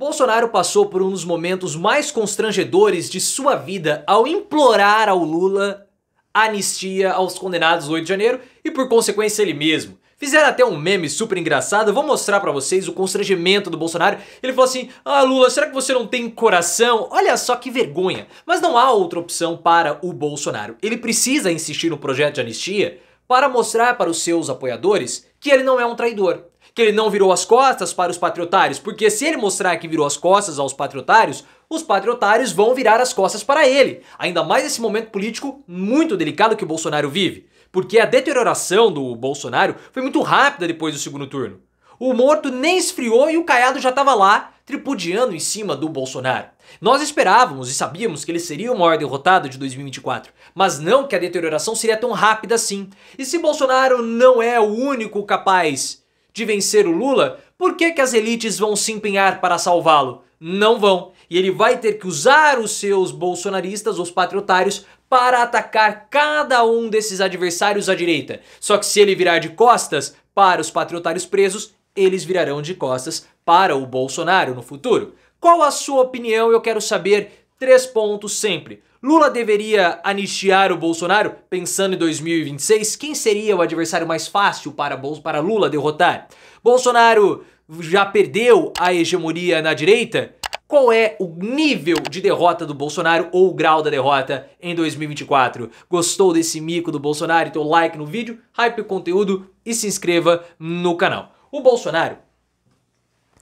Bolsonaro passou por um dos momentos mais constrangedores de sua vida ao implorar ao Lula anistia aos condenados do 8 de janeiro e por consequência ele mesmo. Fizeram até um meme super engraçado, vou mostrar para vocês o constrangimento do Bolsonaro. Ele falou assim: "Ah, Lula, será que você não tem coração? Olha só que vergonha". Mas não há outra opção para o Bolsonaro. Ele precisa insistir no projeto de anistia para mostrar para os seus apoiadores que ele não é um traidor, que ele não virou as costas para os patriotários, porque se ele mostrar que virou as costas aos patriotários, os patriotários vão virar as costas para ele. Ainda mais nesse momento político muito delicado que o Bolsonaro vive, porque a deterioração do Bolsonaro foi muito rápida depois do segundo turno. O morto nem esfriou e o Caiado já estava lá, tripudiando em cima do Bolsonaro. Nós esperávamos e sabíamos que ele seria o maior derrotado de 2024, mas não que a deterioração seria tão rápida assim. E se Bolsonaro não é o único capaz de vencer o Lula, por que, que as elites vão se empenhar para salvá-lo? Não vão. E ele vai ter que usar os seus bolsonaristas, os patriotários, para atacar cada um desses adversários à direita. Só que se ele virar de costas para os patriotários presos, eles virarão de costas para o Bolsonaro no futuro. Qual a sua opinião? Eu quero saber Três pontos sempre. Lula deveria anistiar o Bolsonaro pensando em 2026? Quem seria o adversário mais fácil para, Bol para Lula derrotar? Bolsonaro já perdeu a hegemonia na direita? Qual é o nível de derrota do Bolsonaro ou o grau da derrota em 2024? Gostou desse mico do Bolsonaro? Então like no vídeo, hype o conteúdo e se inscreva no canal. O Bolsonaro,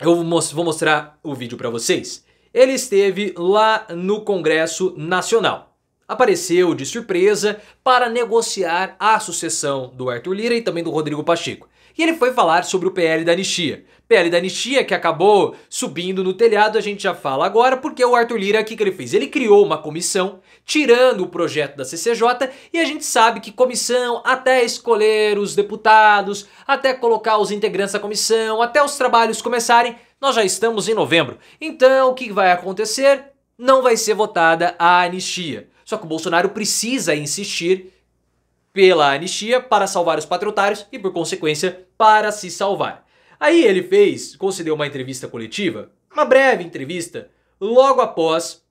eu vou mostrar o vídeo para vocês ele esteve lá no Congresso Nacional. Apareceu de surpresa para negociar a sucessão do Arthur Lira e também do Rodrigo Pacheco. E ele foi falar sobre o PL da anistia. PL da anistia que acabou subindo no telhado, a gente já fala agora, porque é o Arthur Lira, o que, que ele fez? Ele criou uma comissão, tirando o projeto da CCJ, e a gente sabe que comissão, até escolher os deputados, até colocar os integrantes da comissão, até os trabalhos começarem, nós já estamos em novembro. Então, o que vai acontecer? Não vai ser votada a anistia. Só que o Bolsonaro precisa insistir pela anistia para salvar os patriotários e, por consequência, para se salvar. Aí ele fez, concedeu uma entrevista coletiva, uma breve entrevista, logo após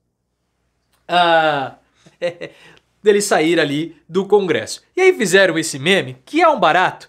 a... Ah, dele sair ali do Congresso. E aí fizeram esse meme, que é um barato,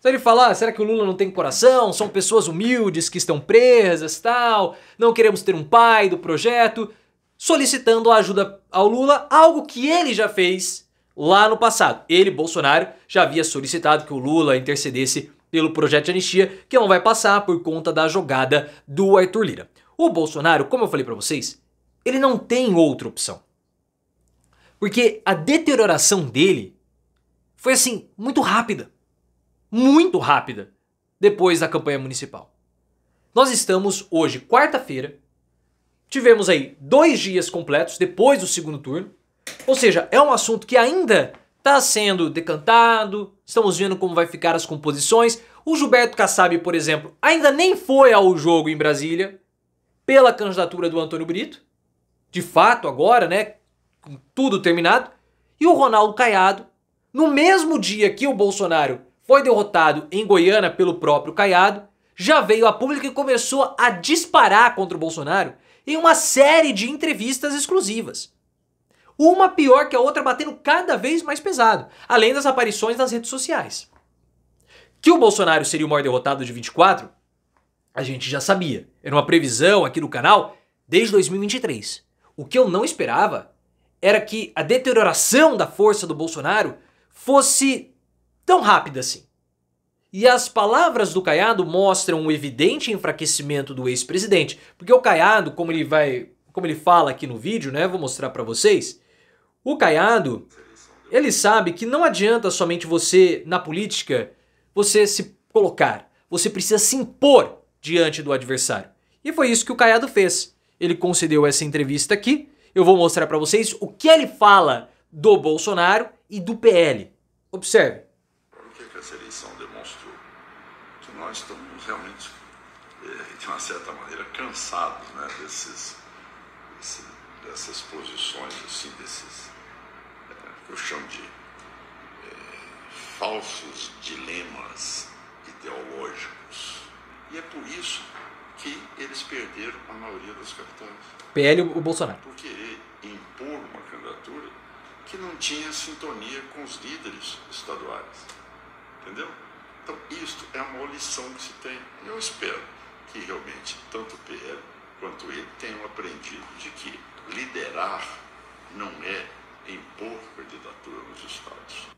Então ele falar, ah, será que o Lula não tem coração? São pessoas humildes que estão presas, tal, não queremos ter um pai do projeto, solicitando a ajuda ao Lula, algo que ele já fez lá no passado. Ele, Bolsonaro, já havia solicitado que o Lula intercedesse pelo projeto de anistia, que não vai passar por conta da jogada do Arthur Lira. O Bolsonaro, como eu falei para vocês, ele não tem outra opção. Porque a deterioração dele foi assim, muito rápida muito rápida depois da campanha municipal. Nós estamos hoje, quarta-feira, tivemos aí dois dias completos depois do segundo turno, ou seja, é um assunto que ainda está sendo decantado, estamos vendo como vai ficar as composições. O Gilberto Kassab, por exemplo, ainda nem foi ao jogo em Brasília pela candidatura do Antônio Brito, de fato agora, né, com tudo terminado, e o Ronaldo Caiado, no mesmo dia que o Bolsonaro foi derrotado em Goiânia pelo próprio Caiado, já veio a público e começou a disparar contra o Bolsonaro em uma série de entrevistas exclusivas. Uma pior que a outra, batendo cada vez mais pesado, além das aparições nas redes sociais. Que o Bolsonaro seria o maior derrotado de 24, a gente já sabia. Era uma previsão aqui no canal desde 2023. O que eu não esperava era que a deterioração da força do Bolsonaro fosse tão rápida assim. E as palavras do Caiado mostram um evidente enfraquecimento do ex-presidente, porque o Caiado, como ele vai, como ele fala aqui no vídeo, né, vou mostrar para vocês, o Caiado, ele sabe que não adianta somente você na política você se colocar, você precisa se impor diante do adversário. E foi isso que o Caiado fez. Ele concedeu essa entrevista aqui. Eu vou mostrar para vocês o que ele fala do Bolsonaro e do PL. Observe essa eleição demonstrou que nós estamos realmente, eh, de uma certa maneira, cansados né, desses, desse, dessas posições, assim, desses, é, que eu chamo de é, falsos dilemas ideológicos. E é por isso que eles perderam a maioria das capitais. PL o Bolsonaro. Por querer impor uma candidatura que não tinha sintonia com os líderes estaduais. Entendeu? Então, isto é uma lição que se tem. E eu espero que realmente tanto o PL quanto ele tenham aprendido de que liderar não é impor candidatura nos estados.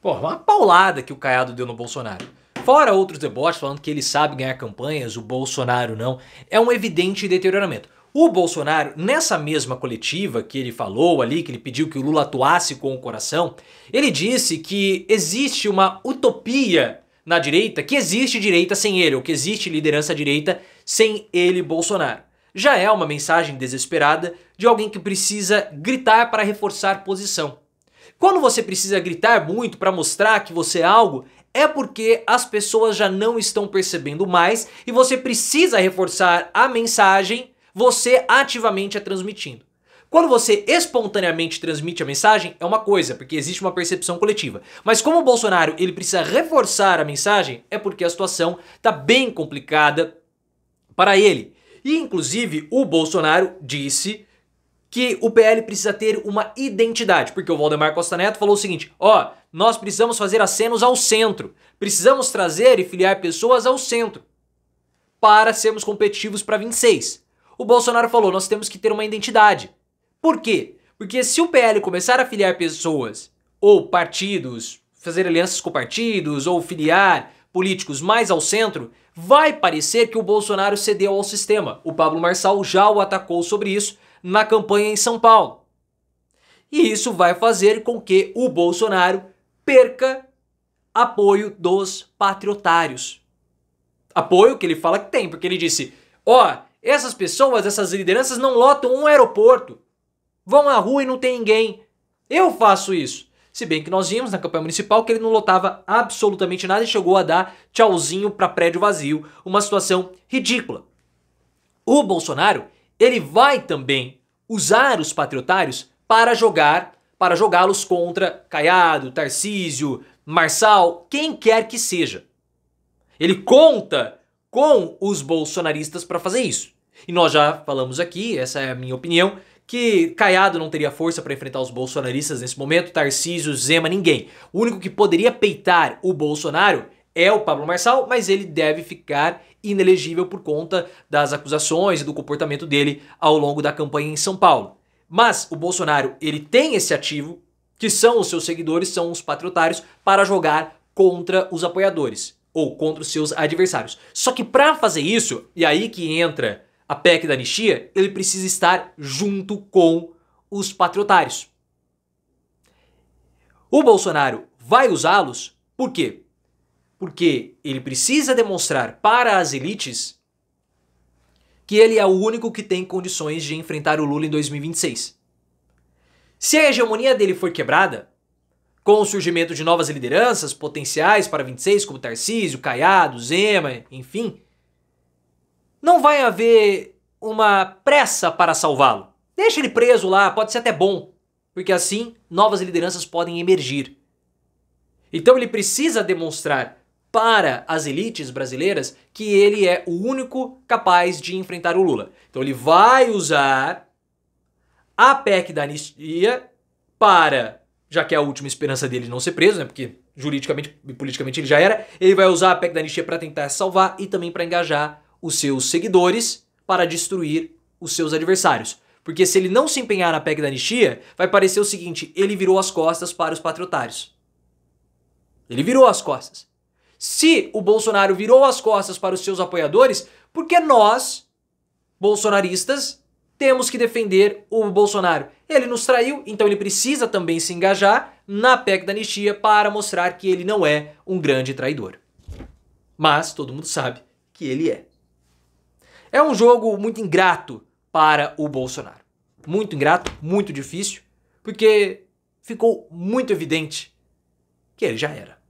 Pô, uma paulada que o Caiado deu no Bolsonaro. Fora outros debates falando que ele sabe ganhar campanhas, o Bolsonaro não. É um evidente deterioramento. O Bolsonaro, nessa mesma coletiva que ele falou ali, que ele pediu que o Lula atuasse com o coração, ele disse que existe uma utopia na direita, que existe direita sem ele, ou que existe liderança direita sem ele, Bolsonaro. Já é uma mensagem desesperada de alguém que precisa gritar para reforçar posição. Quando você precisa gritar muito para mostrar que você é algo, é porque as pessoas já não estão percebendo mais e você precisa reforçar a mensagem você ativamente a é transmitindo. Quando você espontaneamente transmite a mensagem, é uma coisa, porque existe uma percepção coletiva. Mas como o Bolsonaro ele precisa reforçar a mensagem, é porque a situação está bem complicada para ele. E inclusive o Bolsonaro disse que o PL precisa ter uma identidade, porque o Valdemar Costa Neto falou o seguinte: ó, oh, nós precisamos fazer acenos ao centro, precisamos trazer e filiar pessoas ao centro para sermos competitivos para 26 o Bolsonaro falou: nós temos que ter uma identidade. Por quê? Porque se o PL começar a filiar pessoas ou partidos, fazer alianças com partidos ou filiar políticos mais ao centro, vai parecer que o Bolsonaro cedeu ao sistema. O Pablo Marçal já o atacou sobre isso na campanha em São Paulo. E isso vai fazer com que o Bolsonaro perca apoio dos patriotários. Apoio que ele fala que tem, porque ele disse: ó, oh, essas pessoas, essas lideranças não lotam um aeroporto. Vão à rua e não tem ninguém. Eu faço isso. Se bem que nós vimos na campanha municipal que ele não lotava absolutamente nada e chegou a dar tchauzinho para prédio vazio, uma situação ridícula. O Bolsonaro, ele vai também usar os patriotários para jogar, para jogá-los contra Caiado, Tarcísio, Marçal, quem quer que seja. Ele conta com os bolsonaristas para fazer isso. E nós já falamos aqui, essa é a minha opinião, que Caiado não teria força para enfrentar os bolsonaristas nesse momento, Tarcísio, Zema, ninguém. O único que poderia peitar o Bolsonaro é o Pablo Marçal, mas ele deve ficar inelegível por conta das acusações e do comportamento dele ao longo da campanha em São Paulo. Mas o Bolsonaro, ele tem esse ativo, que são os seus seguidores, são os patriotários, para jogar contra os apoiadores ou contra os seus adversários. Só que para fazer isso, e aí que entra a PEC da anistia, ele precisa estar junto com os patriotários. O Bolsonaro vai usá-los por quê? Porque ele precisa demonstrar para as elites que ele é o único que tem condições de enfrentar o Lula em 2026. Se a hegemonia dele for quebrada, com o surgimento de novas lideranças potenciais para 26, como Tarcísio, Caiado, Zema, enfim, não vai haver uma pressa para salvá-lo. Deixa ele preso lá, pode ser até bom, porque assim novas lideranças podem emergir. Então ele precisa demonstrar para as elites brasileiras que ele é o único capaz de enfrentar o Lula. Então ele vai usar a PEC da anistia para já que é a última esperança dele não ser preso, né? Porque juridicamente e politicamente ele já era. Ele vai usar a PEC da anistia para tentar salvar e também para engajar os seus seguidores para destruir os seus adversários. Porque se ele não se empenhar na PEC da anistia, vai parecer o seguinte: ele virou as costas para os patriotários. Ele virou as costas. Se o Bolsonaro virou as costas para os seus apoiadores, por que nós, bolsonaristas, temos que defender o Bolsonaro. Ele nos traiu, então ele precisa também se engajar na PEC da anistia para mostrar que ele não é um grande traidor. Mas todo mundo sabe que ele é. É um jogo muito ingrato para o Bolsonaro. Muito ingrato, muito difícil, porque ficou muito evidente que ele já era.